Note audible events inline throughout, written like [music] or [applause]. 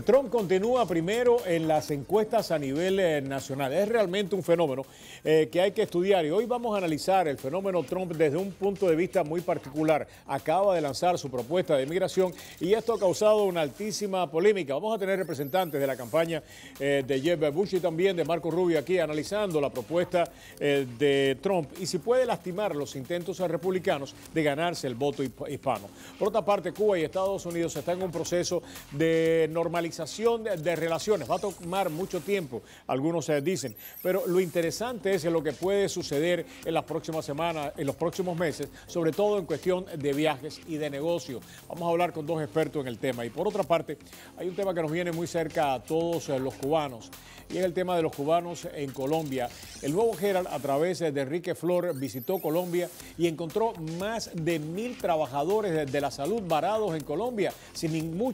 Trump continúa primero en las encuestas a nivel eh, nacional. Es realmente un fenómeno eh, que hay que estudiar y hoy vamos a analizar el fenómeno Trump desde un punto de vista muy particular. Acaba de lanzar su propuesta de migración y esto ha causado una altísima polémica. Vamos a tener representantes de la campaña eh, de Jeb Bush y también de Marco Rubio aquí analizando la propuesta de Trump y si puede lastimar los intentos republicanos de ganarse el voto hispano. Por otra parte, Cuba y Estados Unidos están en un proceso de normalización de, relaciones. Va a tomar mucho tiempo, algunos se eh, dicen, pero lo interesante es lo que puede suceder en las próximas semanas, en los próximos meses, sobre todo en cuestión de viajes y de negocio. Vamos a hablar con dos expertos en el tema. Y por otra parte, hay un tema que nos viene muy cerca a todos eh, los cubanos y es el tema de los cubanos en Colombia. El nuevo Gerald a través eh, de Enrique Flor, visitó Colombia y encontró más de mil trabajadores de la salud varados en Colombia sin,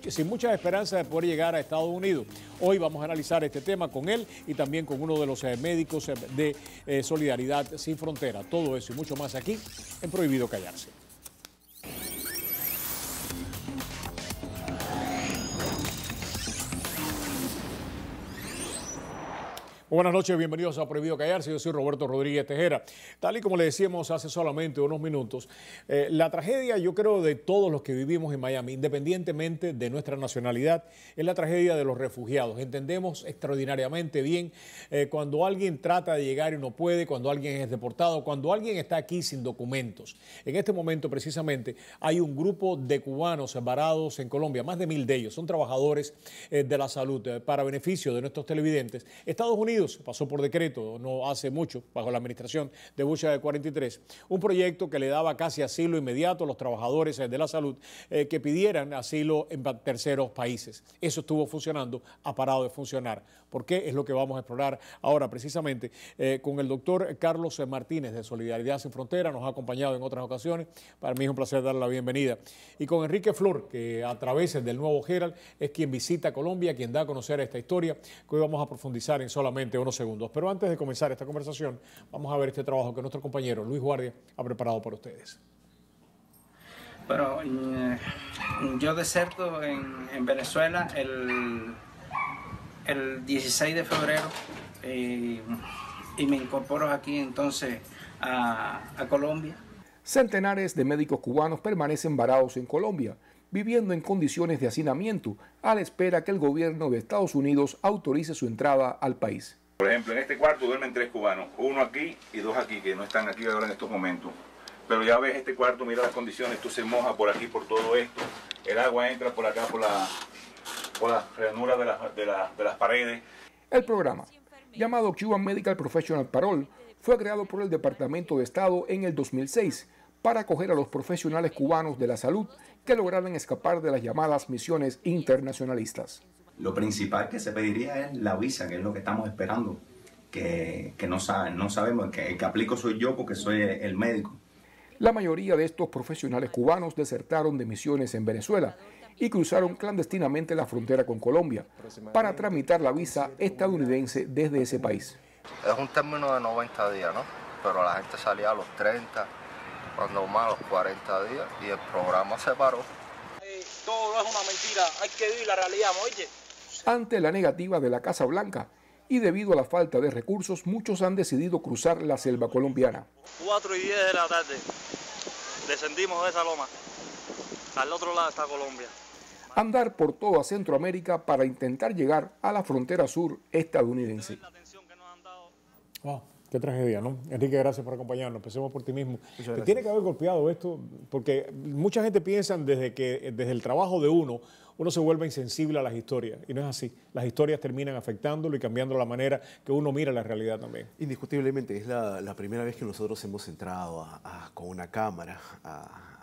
sin mucha esperanza de poder llegar a Estados Unidos. Hoy vamos a analizar este tema con él y también con uno de los eh, médicos eh, de eh, Solidaridad Sin Frontera. Todo eso y mucho más aquí en Prohibido Callarse. Buenas noches, bienvenidos a Prohibido Callarse. Yo soy Roberto Rodríguez Tejera. Tal y como le decíamos hace solamente unos minutos, eh, la tragedia, yo creo, de todos los que vivimos en Miami, independientemente de nuestra nacionalidad, es la tragedia de los refugiados. Entendemos extraordinariamente bien eh, cuando alguien trata de llegar y no puede, cuando alguien es deportado, cuando alguien está aquí sin documentos. En este momento, precisamente, hay un grupo de cubanos embarados en Colombia, más de mil de ellos, son trabajadores eh, de la salud, para beneficio de nuestros televidentes. Estados Unidos pasó por decreto no hace mucho, bajo la administración de Bush de 43, un proyecto que le daba casi asilo inmediato a los trabajadores eh, de la salud eh, que pidieran asilo en terceros países. Eso estuvo funcionando, ha parado de funcionar. porque Es lo que vamos a explorar ahora precisamente eh, con el doctor Carlos Martínez de Solidaridad Sin Frontera, nos ha acompañado en otras ocasiones. Para mí es un placer darle la bienvenida. Y con Enrique Flor, que a través del nuevo Herald es quien visita Colombia, quien da a conocer esta historia, que hoy vamos a profundizar en solamente unos segundos. Pero antes de comenzar esta conversación, vamos a ver este trabajo que nuestro compañero Luis Guardia ha preparado para ustedes. Bueno, mm, yo deserto en, Venezuela el, 16 de febrero eh, y me incorporo aquí entonces a, a Colombia. Centenares de médicos cubanos permanecen varados en Colombia, viviendo en condiciones de hacinamiento, a la espera que el gobierno de Estados Unidos autorice su entrada al país. Por ejemplo, en este cuarto duermen tres cubanos, uno aquí y dos aquí, que no están aquí ahora en estos momentos. Pero ya ves este cuarto, mira las condiciones, tú se moja por aquí, por todo esto. El agua entra por acá, por la, por las ranuras de, la, de, de las paredes. El programa, llamado Cuban Medical Professional Parole, fue creado por el Departamento de Estado en el 2006 para acoger a los profesionales cubanos de la salud que lograran escapar de las llamadas misiones internacionalistas. Lo principal que se pediría es la visa, que es lo que estamos esperando, que, no saben, no sabemos, que el que aplico soy yo porque soy el médico. La mayoría de estos profesionales cubanos desertaron de misiones en Venezuela y cruzaron clandestinamente la frontera con Colombia para tramitar la visa estadounidense desde ese país. Es un término de 90 días, ¿no? Pero la gente salía a los 30, cuando más a los 40 días y el programa se paró. Eh, todo es una mentira, hay que vivir la realidad, no oye? Ante la negativa de la Casa Blanca y debido a la falta de recursos, muchos han decidido cruzar la selva colombiana. 4 y 10 de la tarde descendimos de esa loma. Al otro lado está Colombia. Andar por toda Centroamérica para intentar llegar a la frontera sur estadounidense. Wow. Qué tragedia, ¿no? Enrique, gracias por acompañarnos. Empecemos por ti mismo. Te tiene que haber golpeado esto, porque mucha gente piensa desde que desde el trabajo de uno, uno se vuelve insensible a las historias. Y no es así. Las historias terminan afectándolo y cambiando la manera que uno mira la realidad también. Indiscutiblemente, es la, primera vez que nosotros hemos entrado con una cámara a,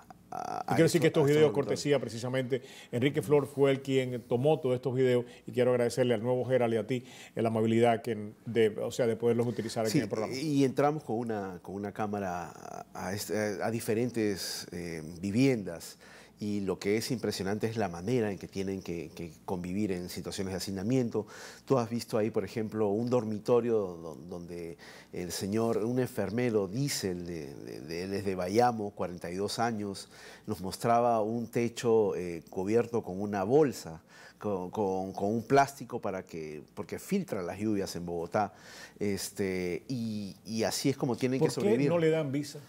quiero decir que estos videos, cortesía precisamente, Enrique Flor fue el quien tomó todos estos videos y quiero agradecerle al nuevo Gerald y a ti eh, la amabilidad que de, o sea, de poderlos utilizar aquí en el programa. Y entramos con una, con una cámara a, este, diferentes eh, viviendas y lo que es impresionante es la manera en que tienen que, convivir en situaciones de hacinamiento. Tú has visto ahí, por ejemplo, un dormitorio donde el señor, un enfermero, dice, de, es de, Bayamo, 42 años, nos mostraba un techo eh, cubierto con una bolsa. Con, un plástico para que, porque filtra las lluvias en Bogotá. Este, y, así es como tienen que sobrevivir. ¿Por qué no le dan visa?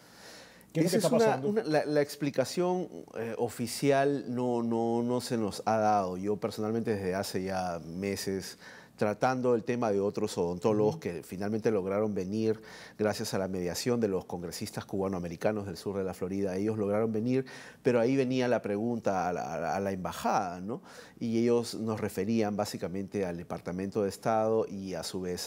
es, la, explicación eh, oficial no, no, no se nos ha dado. Yo personalmente desde hace ya meses tratando el tema de otros odontólogos que finalmente lograron venir gracias a la mediación de los congresistas cubanoamericanos del sur de la Florida. Ellos lograron venir, pero ahí venía la pregunta a la, embajada, ¿no? Y ellos nos referían básicamente al Departamento de Estado y a su vez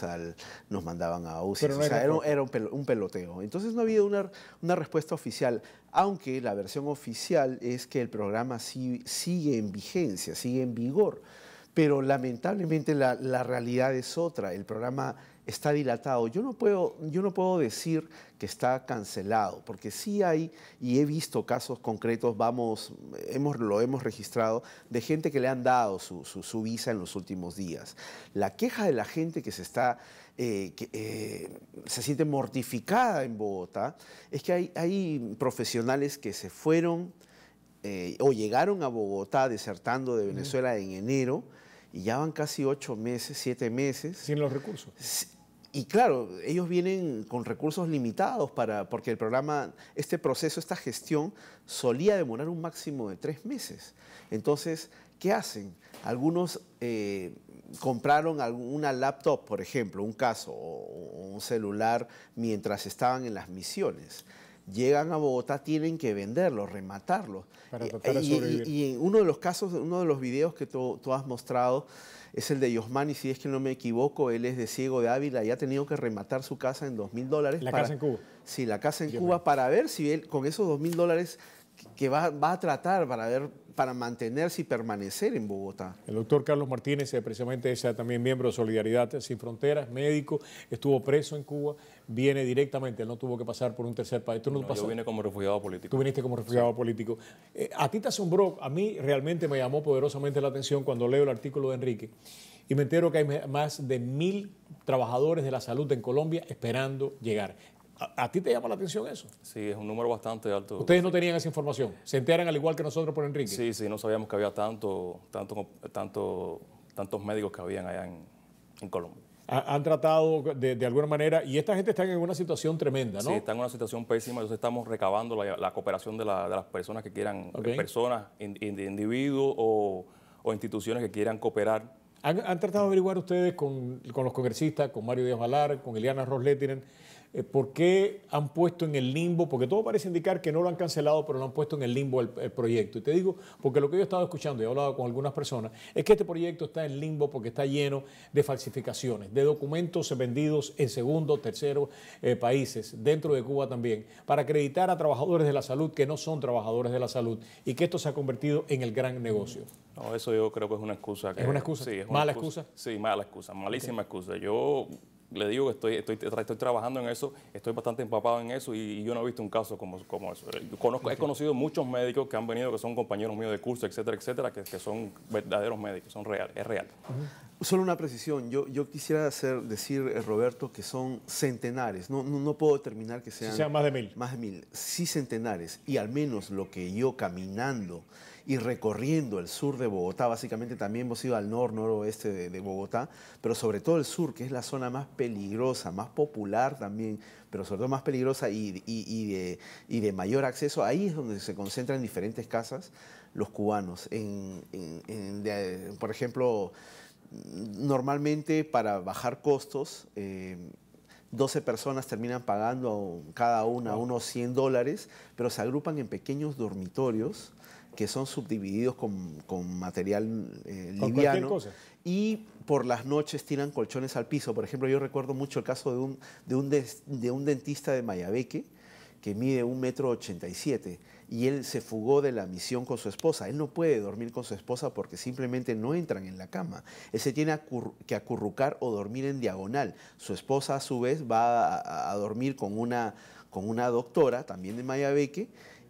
nos mandaban a UCI. o sea, era, un, peloteo. Entonces no había una, una respuesta oficial, aunque la versión oficial es que el programa sigue en vigencia, sigue en vigor. Pero lamentablemente la, realidad es otra, el programa está dilatado. Yo no, puedo, decir que está cancelado, porque sí hay, y he visto casos concretos, vamos, lo hemos registrado, de gente que le han dado su, visa en los últimos días. La queja de la gente que se está eh, eh, se siente mortificada en Bogotá es que hay, profesionales que se fueron eh, o llegaron a Bogotá desertando de Venezuela en enero y ya van casi ocho meses, siete meses. Sin los recursos. Y claro, ellos vienen con recursos limitados para, porque el programa, este proceso, esta gestión solía demorar un máximo de tres meses. Entonces, ¿qué hacen? Algunos eh, compraron una laptop, por ejemplo, un caso, o, un celular mientras estaban en las misiones llegan a Bogotá, tienen que venderlos, rematarlos. Para Y, y, uno de los casos, uno de los videos que tú, has mostrado es el de Yosmani, si es que no me equivoco, él es de Ciego de Ávila y ha tenido que rematar su casa en dos mil dólares. ¿La casa en Cuba? Sí, la casa en Cuba, para ver si él con esos dos mil dólares que va, a tratar para ver para mantenerse y permanecer en Bogotá. El doctor Carlos Martínez, precisamente es también miembro de Solidaridad Sin Fronteras, médico, estuvo preso en Cuba, viene directamente, él no tuvo que pasar por un tercer país. Tú no, Yo vine como refugiado político. Tú viniste como refugiado político. Eh, a ti te asombró, a mí realmente me llamó poderosamente la atención cuando leo el artículo de Enrique y me entero que hay más de mil trabajadores de la salud en Colombia esperando llegar. ¿A, ti te llama la atención eso? Sí, es un número bastante alto. ¿Ustedes no tenían esa información? ¿Se enteran al igual que nosotros por Enrique? Sí, sí, no sabíamos que había tanto, tanto, tantos médicos que habían allá en, Colombia. han tratado de, alguna manera, y esta gente está en una situación tremenda, ¿no? Sí, está en una situación pésima, entonces estamos recabando la, cooperación de, las personas que quieran, eh, personas, individuos o, instituciones que quieran cooperar ¿Han, tratado de averiguar ustedes con, con, los congresistas, con Mario Díaz Valar, con Eliana Rosletinen, eh, ¿Por qué han puesto en el limbo? Porque todo parece indicar que no lo han cancelado, pero lo han puesto en el limbo el, proyecto. Y te digo, porque lo que yo he estado escuchando y he hablado con algunas personas, es que este proyecto está en limbo porque está lleno de falsificaciones, de documentos vendidos en segundo, tercero eh, países, dentro de Cuba también, para acreditar a trabajadores de la salud que no son trabajadores de la salud y que esto se ha convertido en el gran negocio. No, eso yo creo que es una excusa. ¿Es una excusa? Sí, mala excusa, Sí, mala excusa, malísima excusa. Yo le digo que estoy, estoy, trabajando en eso, estoy bastante empapado en eso y, yo no he visto un caso como, como eso. Eh, conozco, he conocido muchos médicos que han venido, que son compañeros míos de curso, etcétera, etcétera, que, que son verdaderos médicos, son real, es real. Solo una precisión, yo, yo quisiera hacer, decir, eh, Roberto, que son centenares, no, no, puedo determinar que sean... Si sean más de mil. Más de mil, sí centenares, y al menos lo que yo caminando y recorriendo el sur de Bogotá. Básicamente también hemos ido al nor, noroeste de, Bogotá, pero sobre todo el sur, que es la zona más peligrosa, más popular también, pero sobre todo más peligrosa y, de, mayor acceso. Ahí es donde se concentran diferentes casas los cubanos. En, por ejemplo, normalmente para bajar costos, 12 eh, personas terminan pagando cada una unos 100 dólares, pero se agrupan en pequeños dormitorios que son subdivididos con, material eh, liviano. Y por las noches tiran colchones al piso. Por ejemplo, yo recuerdo mucho el caso de un, de un, de un dentista de Mayabeque que mide un metro ochenta y siete y él se fugó de la misión con su esposa. Él no puede dormir con su esposa porque simplemente no entran en la cama. Él se tiene que acurrucar o dormir en diagonal. Su esposa a su vez va a, dormir con una, con una doctora, también de Mayabeque,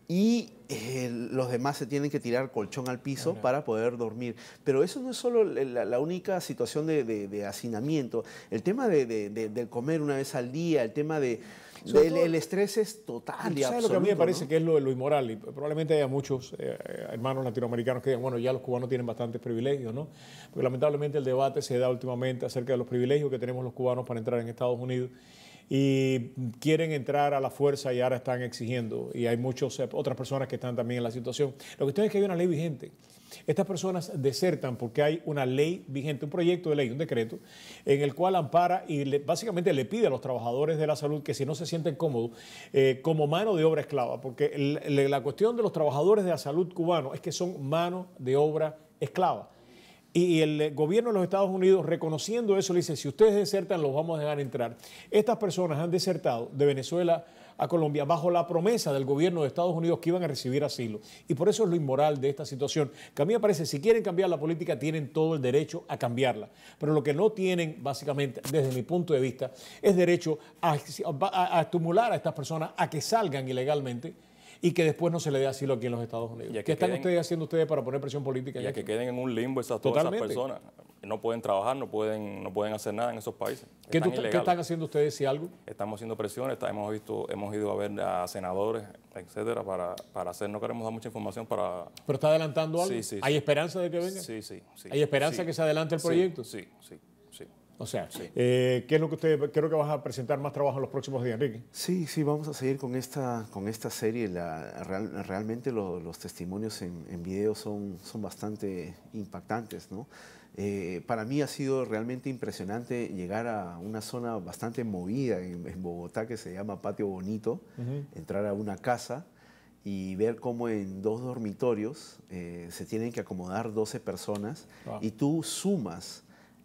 y eh, los demás se tienen que tirar colchón al piso para poder dormir. Pero eso no es solo la, única situación de, hacinamiento. El tema de, comer una vez al día, el tema de... El, estrés es total. Y ¿Sabes lo que a mí me parece que es lo, lo, inmoral? Y probablemente haya muchos eh, hermanos latinoamericanos que digan, bueno, ya los cubanos tienen bastantes privilegios, ¿no? Porque lamentablemente el debate se da últimamente acerca de los privilegios que tenemos los cubanos para entrar en Estados Unidos y quieren entrar a la fuerza y ahora están exigiendo. Y hay muchas eh, otras personas que están también en la situación. Lo que tiene es que hay una ley vigente. Estas personas desertan porque hay una ley vigente, un proyecto de ley, un decreto, en el cual ampara y básicamente le pide a los trabajadores de la salud que si no se sienten cómodos, eh, como mano de obra esclava, porque la cuestión de los trabajadores de la salud cubano es que son mano de obra esclava y el eh, gobierno de los Estados Unidos, reconociendo eso, le dice, si ustedes desertan, los vamos a dejar entrar. Estas personas han desertado de Venezuela a Colombia bajo la promesa del gobierno de Estados Unidos que iban a recibir asilo. Y por eso es lo inmoral de esta situación, que a mí me parece, si quieren cambiar la política, tienen todo el derecho a cambiarla. Pero lo que no tienen, básicamente, desde mi punto de vista, es derecho a, estimular a estas personas a que salgan ilegalmente y que después no se le dé asilo aquí en los Estados Unidos. ¿Qué están ustedes haciendo ustedes para poner presión política? Y que queden en un limbo esas, todas esas personas. No pueden trabajar, no pueden, no pueden hacer nada en esos países. ¿Qué, están, haciendo ustedes si algo? Estamos haciendo presiones, hemos, visto, hemos ido a ver a senadores, etcétera, para, para hacer, no queremos dar mucha información para... ¿Pero está adelantando algo? ¿Hay esperanza de que venga? Sí, sí. ¿Hay esperanza que se adelante el proyecto? sí. sí. O sea, eh, ¿qué es lo que usted creo que vas a presentar más trabajo en los próximos días, Enrique? Sí, sí, vamos a seguir con esta, con esta serie. La, realmente los testimonios en, en, video son, son bastante impactantes, ¿no? Eh, para mí ha sido realmente impresionante llegar a una zona bastante movida en, Bogotá que se llama Patio Bonito, entrar a una casa y ver cómo en dos dormitorios eh, se tienen que acomodar 12 personas y tú sumas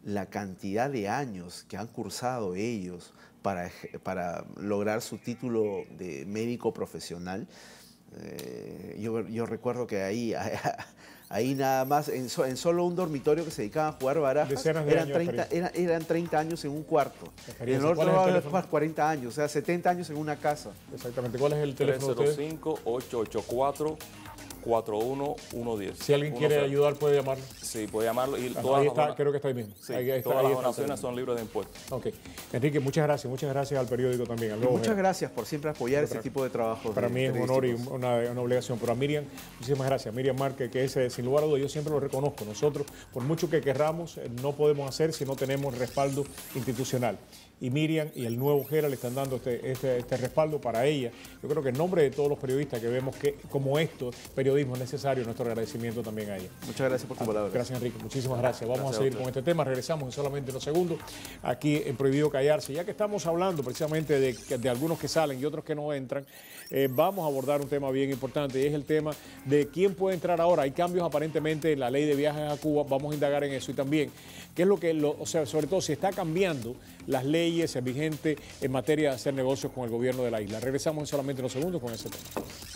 la cantidad de años que han cursado ellos para, para lograr su título de médico profesional, eh, yo, recuerdo que ahí, [laughs] ahí nada más, en, solo un dormitorio que se dedicaba a jugar barajas, eran, 30, eran, años en un cuarto. En el otro lado, 40 años, o sea, 70 años en una casa. Exactamente. ¿Cuál es el teléfono? 305-884. 41 Si alguien quiere ayudar, puede llamarlo. Sí, puede llamarlo. Y ahí está, creo que está ahí mismo. ahí está, todas las donaciones son libros de impuestos. Ok. Enrique, muchas gracias. Muchas gracias al periódico también. muchas gracias por siempre apoyar ese tipo de trabajo. Para mí es un honor y una, obligación. Pero a Miriam, muchísimas gracias. Miriam Márquez, que es, eh, sin lugar a dudas, yo siempre lo reconozco. Nosotros, por mucho que querramos, eh, no podemos hacer si no tenemos respaldo institucional y Miriam y el nuevo Gera le están dando este, este, este, respaldo para ella. Yo creo que en nombre de todos los periodistas que vemos que como esto, periodismo es necesario, nuestro agradecimiento también a ella. Muchas gracias por tu ah, palabra. Gracias Enrique, muchísimas gracias. Vamos a seguir con este tema, regresamos en solamente unos segundos aquí en Prohibido Callarse. Ya que estamos hablando precisamente de, algunos que salen y otros que no entran, eh, vamos a abordar un tema bien importante y es el tema de quién puede entrar ahora. Hay cambios aparentemente en la ley de viajes a Cuba, vamos a indagar en eso y también qué es lo que, lo, o sea, sobre todo si está cambiando las leyes leyes vigentes en materia de hacer negocios con el gobierno de la isla. Regresamos en solamente unos segundos con ese tema.